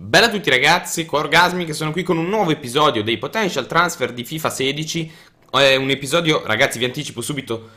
Bella a tutti ragazzi, qua Orgasmi che sono qui con un nuovo episodio dei Potential Transfer di FIFA 16 È un episodio, ragazzi vi anticipo subito,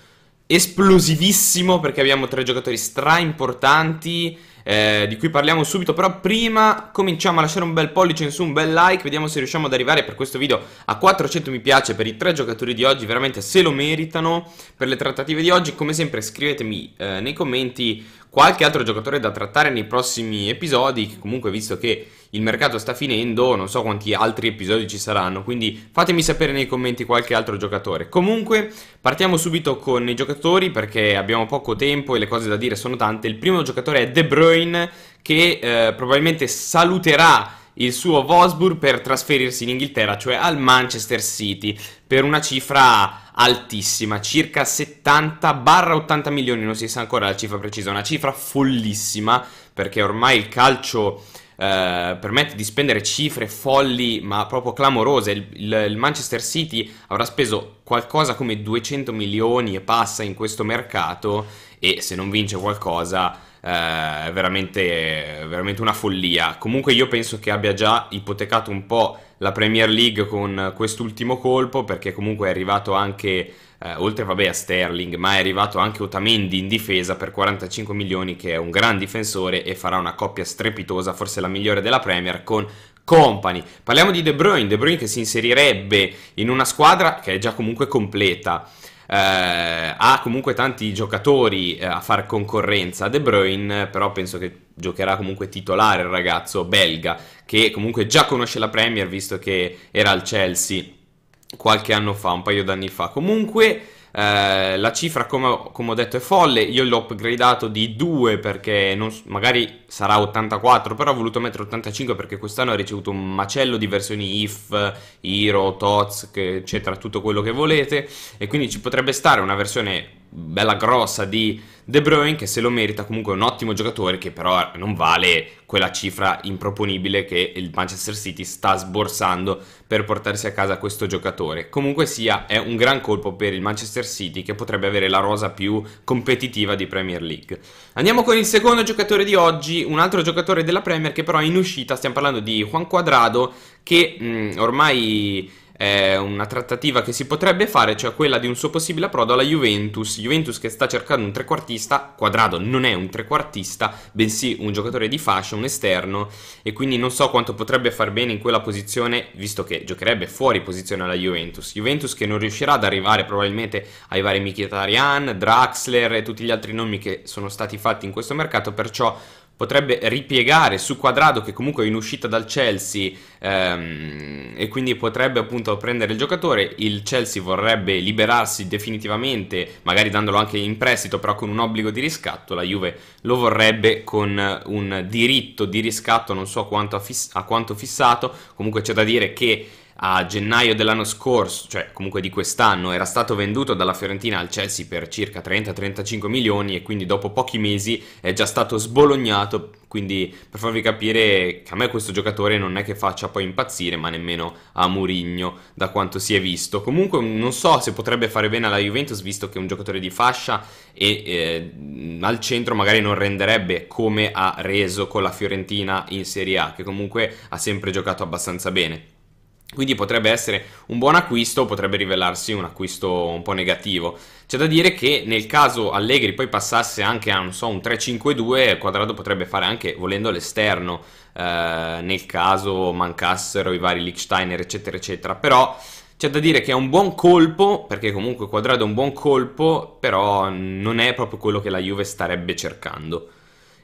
esplosivissimo perché abbiamo tre giocatori stra importanti eh, Di cui parliamo subito, però prima cominciamo a lasciare un bel pollice in su, un bel like Vediamo se riusciamo ad arrivare per questo video a 400 mi piace per i tre giocatori di oggi Veramente se lo meritano per le trattative di oggi Come sempre scrivetemi eh, nei commenti qualche altro giocatore da trattare nei prossimi episodi, comunque visto che il mercato sta finendo, non so quanti altri episodi ci saranno, quindi fatemi sapere nei commenti qualche altro giocatore. Comunque, partiamo subito con i giocatori perché abbiamo poco tempo e le cose da dire sono tante. Il primo giocatore è De Bruyne che eh, probabilmente saluterà il suo Wolfsburg per trasferirsi in Inghilterra, cioè al Manchester City, per una cifra altissima, circa 70-80 milioni, non si sa ancora la cifra precisa, una cifra follissima, perché ormai il calcio eh, permette di spendere cifre folli, ma proprio clamorose. Il, il, il Manchester City avrà speso qualcosa come 200 milioni e passa in questo mercato e se non vince qualcosa eh, è veramente, veramente una follia. Comunque io penso che abbia già ipotecato un po' la Premier League con quest'ultimo colpo perché comunque è arrivato anche... Eh, oltre vabbè, a Sterling, ma è arrivato anche Otamendi in difesa per 45 milioni che è un gran difensore e farà una coppia strepitosa, forse la migliore della Premier con Company. Parliamo di De Bruyne, De Bruyne che si inserirebbe in una squadra che è già comunque completa eh, ha comunque tanti giocatori eh, a far concorrenza a De Bruyne, però penso che giocherà comunque titolare il ragazzo belga, che comunque già conosce la Premier, visto che era al Chelsea qualche anno fa, un paio d'anni fa. Comunque... Eh, la cifra, come, come, ho detto, è folle. Io l'ho upgradato di 2 perché non, magari sarà 84, però ho voluto mettere 85 perché quest'anno ha ricevuto un macello di versioni IF, IRO, TOTS, eccetera, tutto quello che volete. E quindi ci potrebbe stare una versione bella grossa di De Bruyne che se lo merita comunque è un ottimo giocatore che però non vale quella cifra improponibile che il Manchester City sta sborsando per portarsi a casa questo giocatore. Comunque sia è un gran colpo per il Manchester City che potrebbe avere la rosa più competitiva di Premier League. Andiamo con il secondo giocatore di oggi, un altro giocatore della Premier che però è in uscita, stiamo parlando di Juan Quadrado che mh, mm, ormai eh, una trattativa che si potrebbe fare, cioè quella di un suo possibile approdo alla Juventus. Juventus che sta cercando un trequartista, Quadrado non è un trequartista, bensì un giocatore di fascia, un esterno, e quindi non so quanto potrebbe far bene in quella posizione, visto che giocherebbe fuori posizione alla Juventus. Juventus che non riuscirà ad arrivare probabilmente ai vari Mkhitaryan, Draxler e tutti gli altri nomi che sono stati fatti in questo mercato, perciò potrebbe ripiegare su Quadrado che comunque è in uscita dal Chelsea ehm, e quindi potrebbe appunto prendere il giocatore, il Chelsea vorrebbe liberarsi definitivamente, magari dandolo anche in prestito però con un obbligo di riscatto, la Juve lo vorrebbe con un diritto di riscatto non so quanto a, fiss- a quanto fissato, comunque c'è da dire che a gennaio dell'anno scorso, cioè comunque di quest'anno, era stato venduto dalla Fiorentina al Chelsea per circa 30-35 milioni e quindi dopo pochi mesi è già stato sbolognato. Quindi per farvi capire che a me questo giocatore non è che faccia poi impazzire, ma nemmeno a Murigno da quanto si è visto. Comunque non so se potrebbe fare bene alla Juventus, visto che è un giocatore di fascia e eh, al centro magari non renderebbe come ha reso con la Fiorentina in Serie A, che comunque ha sempre giocato abbastanza bene. Quindi potrebbe essere un buon acquisto, potrebbe rivelarsi un acquisto un po' negativo. C'è da dire che nel caso Allegri poi passasse anche a so, un 3-5-2, Quadrado potrebbe fare anche volendo l'esterno, eh, nel caso mancassero i vari Lichsteiner, eccetera, eccetera. Però c'è da dire che è un buon colpo, perché comunque Quadrado è un buon colpo, però non è proprio quello che la Juve starebbe cercando.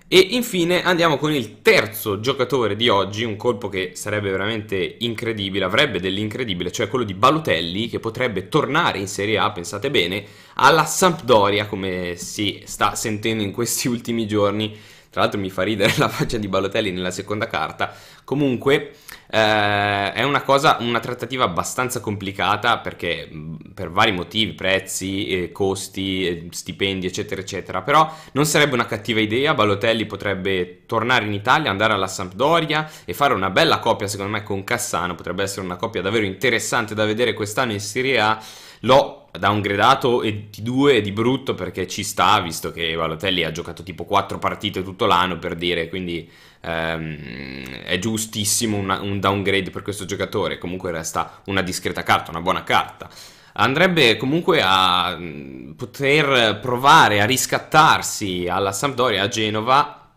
E infine andiamo con il terzo giocatore di oggi, un colpo che sarebbe veramente incredibile, avrebbe dell'incredibile, cioè quello di Balutelli che potrebbe tornare in Serie A, pensate bene, alla Sampdoria come si sta sentendo in questi ultimi giorni tra l'altro mi fa ridere la faccia di Balotelli nella seconda carta. Comunque eh, è una cosa, una trattativa abbastanza complicata perché per vari motivi, prezzi, eh, costi, eh, stipendi, eccetera, eccetera. Però non sarebbe una cattiva idea, Balotelli potrebbe tornare in Italia, andare alla Sampdoria e fare una bella coppia secondo me con Cassano, potrebbe essere una coppia davvero interessante da vedere quest'anno in Serie A. L'ho da e di 2 di brutto perché ci sta, visto che Balotelli ha giocato tipo 4 partite tutto l'anno per dire, quindi ehm, è giustissimo una, un downgrade per questo giocatore, comunque resta una discreta carta, una buona carta. Andrebbe comunque a poter provare a riscattarsi alla Sampdoria a Genova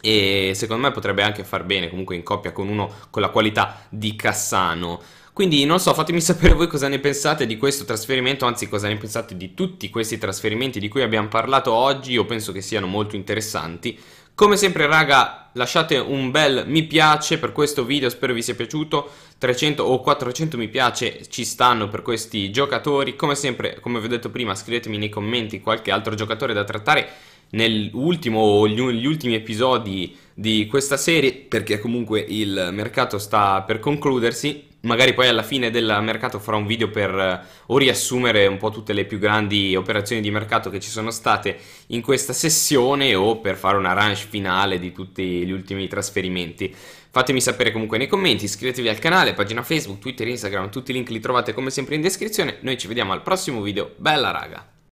e secondo me potrebbe anche far bene comunque in coppia con uno con la qualità di Cassano. Quindi non so, fatemi sapere voi cosa ne pensate di questo trasferimento, anzi cosa ne pensate di tutti questi trasferimenti di cui abbiamo parlato oggi, io penso che siano molto interessanti. Come sempre raga lasciate un bel mi piace per questo video, spero vi sia piaciuto, 300 o 400 mi piace ci stanno per questi giocatori, come sempre, come vi ho detto prima, scrivetemi nei commenti qualche altro giocatore da trattare nell'ultimo o gli ultimi episodi di questa serie, perché comunque il mercato sta per concludersi magari poi alla fine del mercato farò un video per eh, o riassumere un po' tutte le più grandi operazioni di mercato che ci sono state in questa sessione o per fare una range finale di tutti gli ultimi trasferimenti. Fatemi sapere comunque nei commenti, iscrivetevi al canale, pagina Facebook, Twitter, Instagram, tutti i link li trovate come sempre in descrizione. Noi ci vediamo al prossimo video, bella raga!